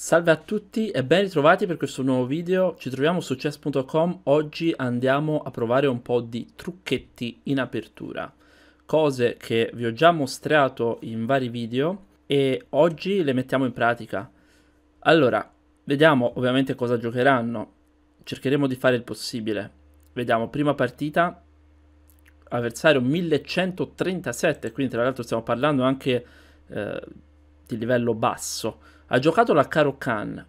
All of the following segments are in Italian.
Salve a tutti e ben ritrovati per questo nuovo video, ci troviamo su chess.com, oggi andiamo a provare un po' di trucchetti in apertura, cose che vi ho già mostrato in vari video e oggi le mettiamo in pratica. Allora, vediamo ovviamente cosa giocheranno, cercheremo di fare il possibile. Vediamo, prima partita, avversario 1137, quindi tra l'altro stiamo parlando anche eh, di livello basso ha giocato la Caro Khan.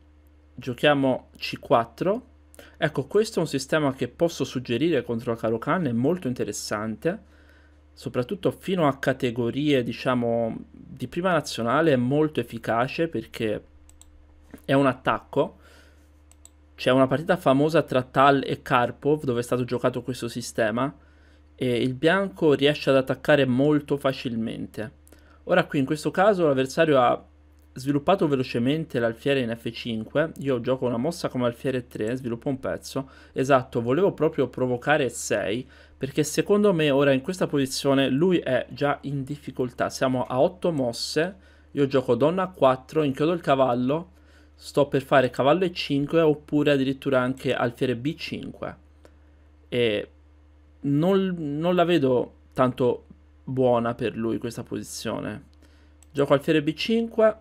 Giochiamo C4. Ecco, questo è un sistema che posso suggerire contro la Caro Khan, è molto interessante. Soprattutto fino a categorie, diciamo, di prima nazionale è molto efficace perché è un attacco. C'è una partita famosa tra Tal e Karpov dove è stato giocato questo sistema e il bianco riesce ad attaccare molto facilmente. Ora qui in questo caso l'avversario ha sviluppato velocemente l'alfiere in F5, io gioco una mossa come alfiere 3, sviluppo un pezzo, esatto, volevo proprio provocare 6, perché secondo me ora in questa posizione lui è già in difficoltà, siamo a 8 mosse, io gioco donna 4, inchiodo il cavallo, sto per fare cavallo E5 oppure addirittura anche alfiere B5, e non, non la vedo tanto buona per lui questa posizione. Gioco alfiere B5,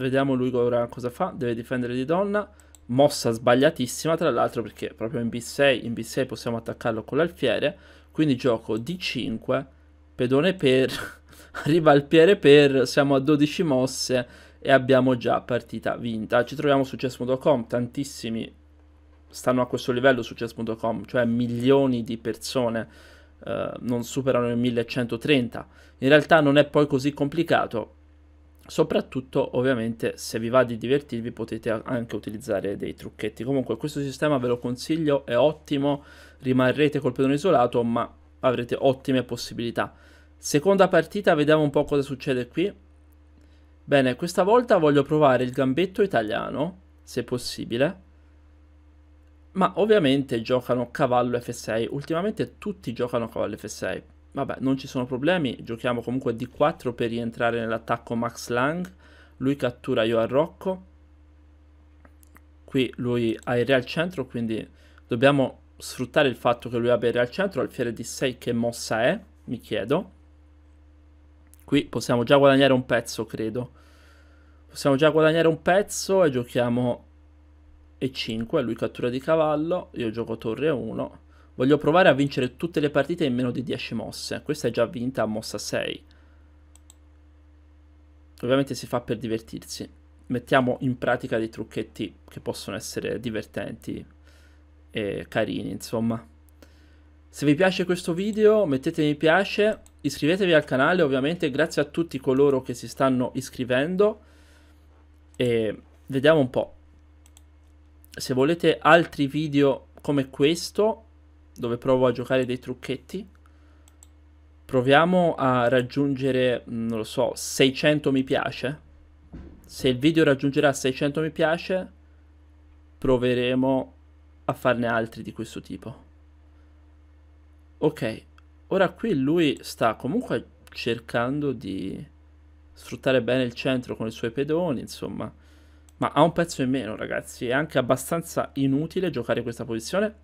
Vediamo lui ora cosa fa. Deve difendere di donna. Mossa sbagliatissima, tra l'altro, perché proprio in B6, in B6 possiamo attaccarlo con l'alfiere. Quindi gioco D5, pedone per, arriva alfiere per, siamo a 12 mosse e abbiamo già partita vinta. Ci troviamo su chess.com, tantissimi stanno a questo livello su chess.com, cioè milioni di persone eh, non superano il 1130. In realtà non è poi così complicato, soprattutto ovviamente se vi va di divertirvi potete anche utilizzare dei trucchetti comunque questo sistema ve lo consiglio è ottimo rimarrete col pedone isolato ma avrete ottime possibilità seconda partita vediamo un po' cosa succede qui bene questa volta voglio provare il gambetto italiano se possibile ma ovviamente giocano cavallo f6 ultimamente tutti giocano cavallo f6 Vabbè, non ci sono problemi, giochiamo comunque D4 per rientrare nell'attacco Max Lang. Lui cattura io a Rocco. Qui lui ha il re al centro, quindi dobbiamo sfruttare il fatto che lui abbia il re al centro. Alfiere D6 che mossa è? Mi chiedo. Qui possiamo già guadagnare un pezzo, credo. Possiamo già guadagnare un pezzo e giochiamo E5. Lui cattura di cavallo, io gioco torre 1 Voglio provare a vincere tutte le partite in meno di 10 mosse. Questa è già vinta a mossa 6. Ovviamente si fa per divertirsi. Mettiamo in pratica dei trucchetti che possono essere divertenti e carini, insomma. Se vi piace questo video mettete mi piace, iscrivetevi al canale ovviamente, grazie a tutti coloro che si stanno iscrivendo e vediamo un po'. Se volete altri video come questo dove provo a giocare dei trucchetti. Proviamo a raggiungere, mm, non lo so, 600 mi piace. Se il video raggiungerà 600 mi piace, proveremo a farne altri di questo tipo. Ok, ora qui lui sta comunque cercando di sfruttare bene il centro con i suoi pedoni, insomma. Ma ha un pezzo in meno, ragazzi. È anche abbastanza inutile giocare questa posizione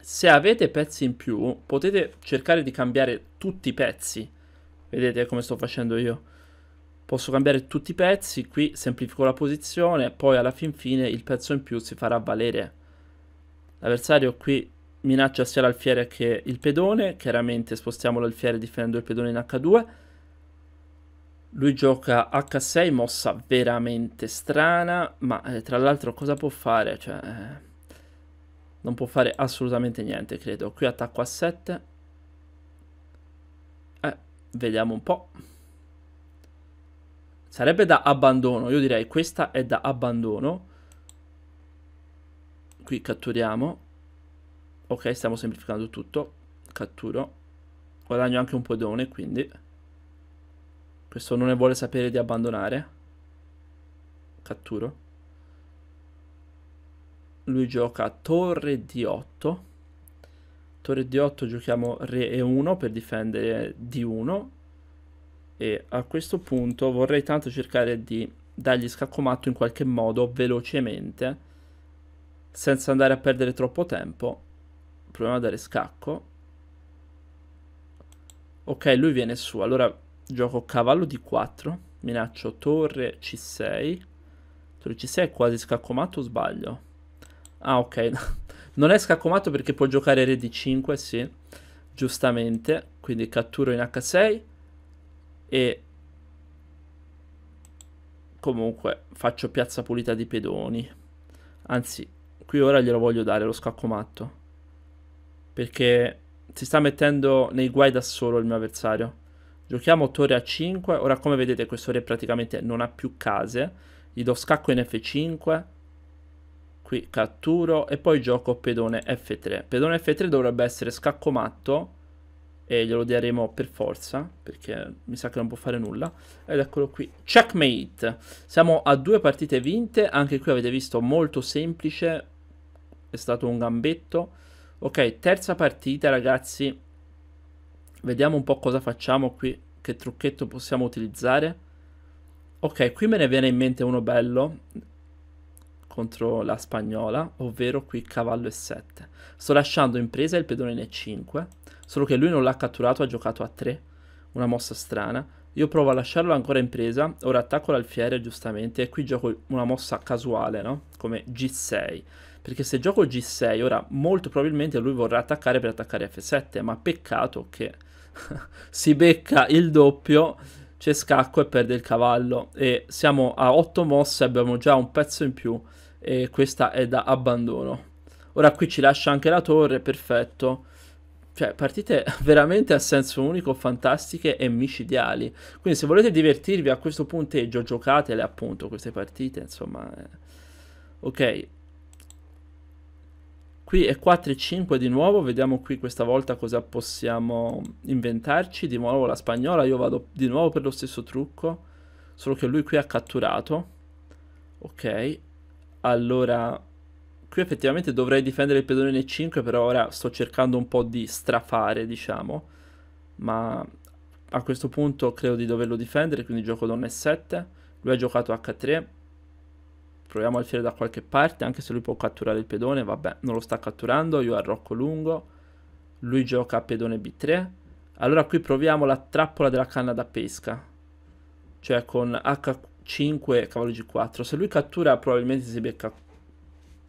se avete pezzi in più potete cercare di cambiare tutti i pezzi vedete come sto facendo io posso cambiare tutti i pezzi qui semplifico la posizione poi alla fin fine il pezzo in più si farà valere l'avversario qui minaccia sia l'alfiere che il pedone chiaramente spostiamo l'alfiere difendendo il pedone in h2 lui gioca h6 mossa veramente strana ma eh, tra l'altro cosa può fare cioè eh non può fare assolutamente niente, credo. Qui attacco a 7. Eh, vediamo un po'. Sarebbe da abbandono, io direi questa è da abbandono. Qui catturiamo. Ok, stiamo semplificando tutto. Catturo. Guadagno anche un podone, quindi. Questo non ne vuole sapere di abbandonare. Catturo lui gioca torre d 8 torre d 8 giochiamo re e 1 per difendere d 1 e a questo punto vorrei tanto cercare di dargli scaccomatto in qualche modo velocemente senza andare a perdere troppo tempo proviamo a dare scacco ok lui viene su allora gioco cavallo d 4 minaccio torre c6 torre c6 è quasi scaccomatto o sbaglio Ah, ok. Non è scaccomato perché può giocare re di 5, sì. Giustamente. Quindi catturo in H6. E... Comunque faccio piazza pulita di pedoni. Anzi, qui ora glielo voglio dare lo scaccomatto. Perché si sta mettendo nei guai da solo il mio avversario. Giochiamo torre a 5. Ora, come vedete, questo re praticamente non ha più case. Gli do scacco in F5 qui catturo e poi gioco pedone F3. Pedone F3 dovrebbe essere scacco matto e glielo daremo per forza perché mi sa che non può fare nulla ed eccolo qui checkmate siamo a due partite vinte anche qui avete visto molto semplice è stato un gambetto ok terza partita ragazzi vediamo un po' cosa facciamo qui che trucchetto possiamo utilizzare ok qui me ne viene in mente uno bello contro la spagnola, ovvero qui cavallo e7. Sto lasciando in presa il pedone in e5, solo che lui non l'ha catturato, ha giocato a 3, una mossa strana. Io provo a lasciarlo ancora in presa, ora attacco l'alfiere giustamente e qui gioco una mossa casuale, no? Come g6. Perché se gioco g6, ora molto probabilmente lui vorrà attaccare per attaccare f7, ma peccato che si becca il doppio c'è scacco e perde il cavallo e siamo a 8 mosse abbiamo già un pezzo in più e questa è da abbandono. Ora qui ci lascia anche la torre, perfetto. Cioè, partite veramente a senso unico, fantastiche e micidiali. Quindi se volete divertirvi a questo punteggio, giocatele appunto queste partite, insomma. Eh. Ok. Qui è 4 e 5 di nuovo, vediamo qui questa volta cosa possiamo inventarci. Di nuovo la spagnola, io vado di nuovo per lo stesso trucco, solo che lui qui ha catturato. Ok, allora, qui effettivamente dovrei difendere il pedone in E5, però ora sto cercando un po' di strafare, diciamo. Ma a questo punto credo di doverlo difendere, quindi gioco donna E7. Lui ha giocato H3. Proviamo a alfiere da qualche parte, anche se lui può catturare il pedone, vabbè, non lo sta catturando, io arrocco lungo. Lui gioca a pedone B3. Allora qui proviamo la trappola della canna da pesca. Cioè con H4 5 cavallo g4 se lui cattura probabilmente si becca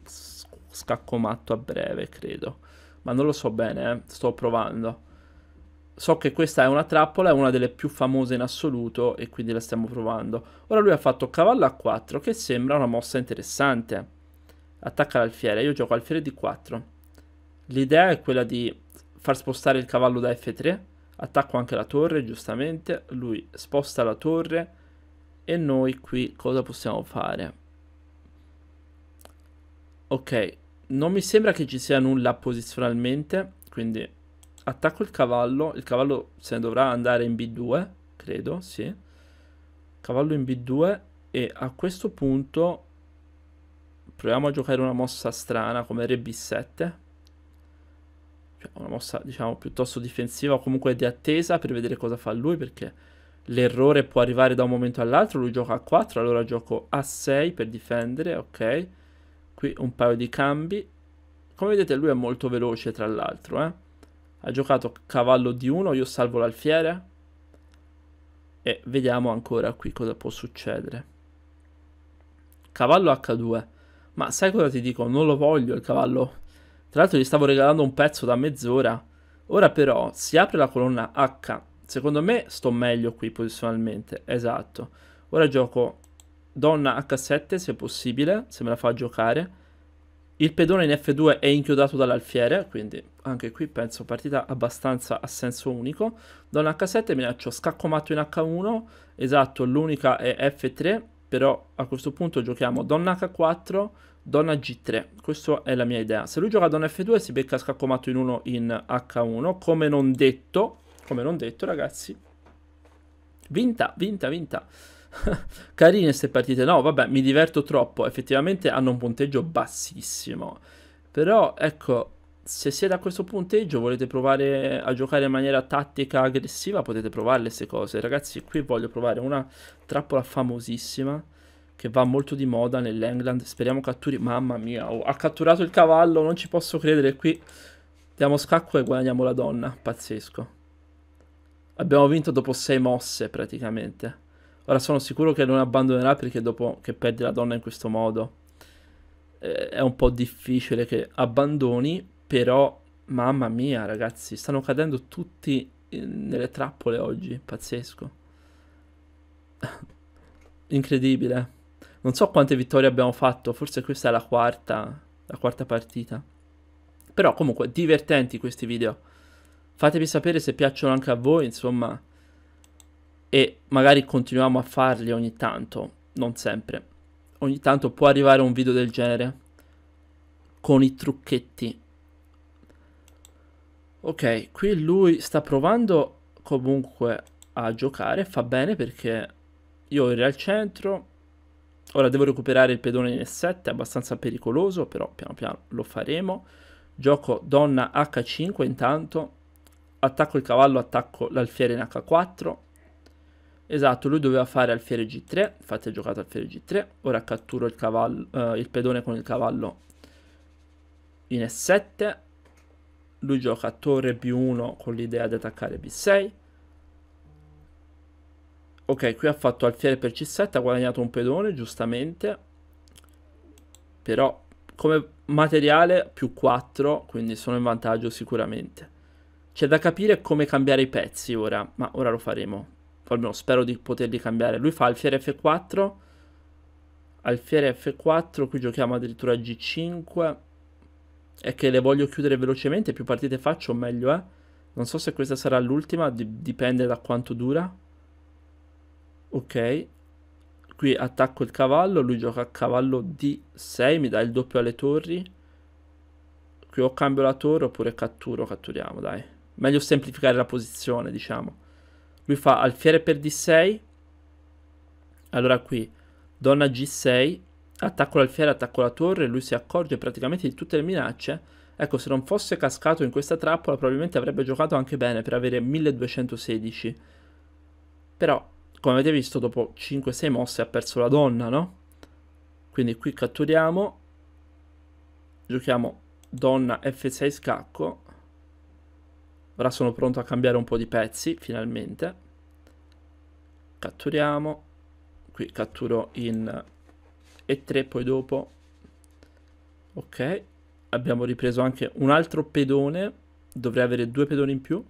scacco matto a breve credo ma non lo so bene eh. sto provando so che questa è una trappola è una delle più famose in assoluto e quindi la stiamo provando ora lui ha fatto cavallo a 4 che sembra una mossa interessante attacca l'alfiere io gioco alfiere di 4 l'idea è quella di far spostare il cavallo da f3 attacco anche la torre giustamente lui sposta la torre e noi qui cosa possiamo fare? Ok, non mi sembra che ci sia nulla posizionalmente, quindi attacco il cavallo, il cavallo se ne dovrà andare in B2, credo, sì. Cavallo in B2 e a questo punto proviamo a giocare una mossa strana come re B7. Cioè, una mossa, diciamo, piuttosto difensiva comunque di attesa per vedere cosa fa lui perché l'errore può arrivare da un momento all'altro, lui gioca a 4, allora gioco a 6 per difendere, ok? Qui un paio di cambi. Come vedete lui è molto veloce tra l'altro, eh? Ha giocato cavallo di 1, io salvo l'alfiere. E vediamo ancora qui cosa può succedere. Cavallo H2. Ma sai cosa ti dico? Non lo voglio il cavallo. Tra l'altro gli stavo regalando un pezzo da mezz'ora. Ora però si apre la colonna H Secondo me sto meglio qui posizionalmente, esatto. Ora gioco donna H7 se possibile, se me la fa giocare. Il pedone in F2 è inchiodato dall'alfiere, quindi anche qui penso partita abbastanza a senso unico. Donna H7 minaccio scacco matto in H1, esatto, l'unica è F3, però a questo punto giochiamo donna H4, donna G3. Questa è la mia idea. Se lui gioca donna F2 si becca scacco matto in 1 in H1, come non detto, come non detto ragazzi, vinta, vinta, vinta. Carine queste partite, no vabbè mi diverto troppo, effettivamente hanno un punteggio bassissimo, però ecco se siete a questo punteggio volete provare a giocare in maniera tattica aggressiva potete provare queste cose ragazzi qui voglio provare una trappola famosissima che va molto di moda nell'England speriamo catturi mamma mia oh, ha catturato il cavallo non ci posso credere qui diamo scacco e guadagniamo la donna pazzesco abbiamo vinto dopo sei mosse praticamente. Ora sono sicuro che non abbandonerà perché dopo che perde la donna in questo modo eh, è un po' difficile che abbandoni, però mamma mia ragazzi, stanno cadendo tutti nelle trappole oggi, pazzesco. Incredibile. Non so quante vittorie abbiamo fatto, forse questa è la quarta, la quarta partita. Però comunque divertenti questi video. Fatemi sapere se piacciono anche a voi, insomma. E magari continuiamo a farli ogni tanto, non sempre. Ogni tanto può arrivare un video del genere. Con i trucchetti. Ok, qui lui sta provando comunque a giocare, fa bene perché io ero al centro. Ora devo recuperare il pedone in s 7, è abbastanza pericoloso, però piano piano lo faremo. Gioco donna H5 intanto attacco il cavallo, attacco l'alfiere in H4. Esatto, lui doveva fare alfiere G3, infatti ha giocato alfiere G3. Ora catturo il, cavallo, eh, il pedone con il cavallo in E7. Lui gioca torre B1 con l'idea di attaccare B6. Ok, qui ha fatto alfiere per C7, ha guadagnato un pedone, giustamente. Però come materiale più 4, quindi sono in vantaggio sicuramente. C'è da capire come cambiare i pezzi ora, ma ora lo faremo. O almeno spero di poterli cambiare. Lui fa alfiere F4, alfiere F4, qui giochiamo addirittura G5. È che le voglio chiudere velocemente, più partite faccio meglio è. Eh? Non so se questa sarà l'ultima, dipende da quanto dura. Ok, qui attacco il cavallo, lui gioca a cavallo D6, mi dà il doppio alle torri. Qui o cambio la torre oppure catturo, catturiamo, dai meglio semplificare la posizione, diciamo. Lui fa alfiere per d6. Allora qui, donna g6, attacco l'alfiere, attacco la torre, lui si accorge praticamente di tutte le minacce. Ecco, se non fosse cascato in questa trappola probabilmente avrebbe giocato anche bene per avere 1216. Però, come avete visto, dopo 5-6 mosse ha perso la donna, no? Quindi qui catturiamo, giochiamo donna f6 scacco Ora sono pronto a cambiare un po' di pezzi, finalmente. Catturiamo. Qui catturo in E3, poi dopo. Ok. Abbiamo ripreso anche un altro pedone. Dovrei avere due pedoni in più.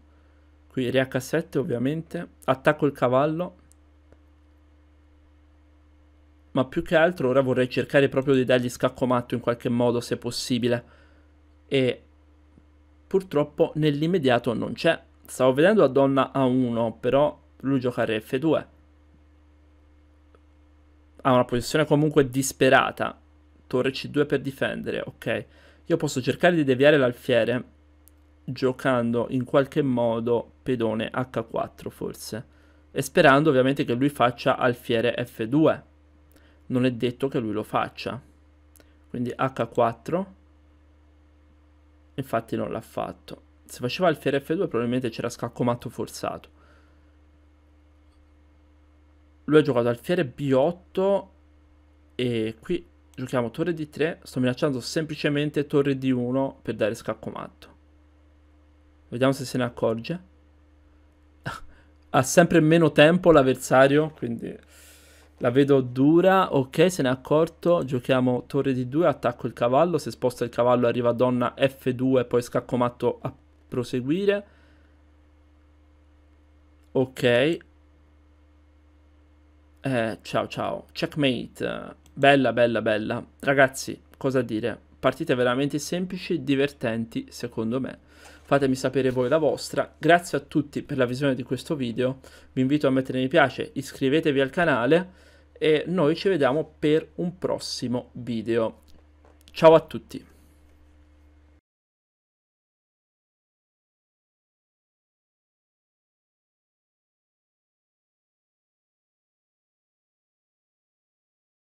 Qui re H7, ovviamente. Attacco il cavallo. Ma più che altro ora vorrei cercare proprio di dargli scacco matto in qualche modo, se possibile. E purtroppo nell'immediato non c'è. Stavo vedendo la donna A1, però lui gioca f 2 Ha una posizione comunque disperata. Torre C2 per difendere, ok. Io posso cercare di deviare l'alfiere giocando in qualche modo pedone H4 forse. E sperando ovviamente che lui faccia alfiere F2. Non è detto che lui lo faccia. Quindi H4 infatti non l'ha fatto. Se faceva il Fiere F2 probabilmente c'era scacco matto forzato. Lui ha giocato al Fiere B8 e qui giochiamo torre D3, sto minacciando semplicemente torre D1 per dare scacco matto. Vediamo se se ne accorge. ha sempre meno tempo l'avversario, quindi... La vedo dura, ok, se ne è accorto, giochiamo torre di 2, attacco il cavallo, se sposta il cavallo arriva donna F2, poi scacco matto a proseguire. Ok. Eh, ciao ciao, checkmate, bella bella bella. Ragazzi, cosa dire? Partite veramente semplici, divertenti secondo me. Fatemi sapere voi la vostra. Grazie a tutti per la visione di questo video. Vi invito a mettere mi piace, iscrivetevi al canale e noi ci vediamo per un prossimo video. Ciao a tutti!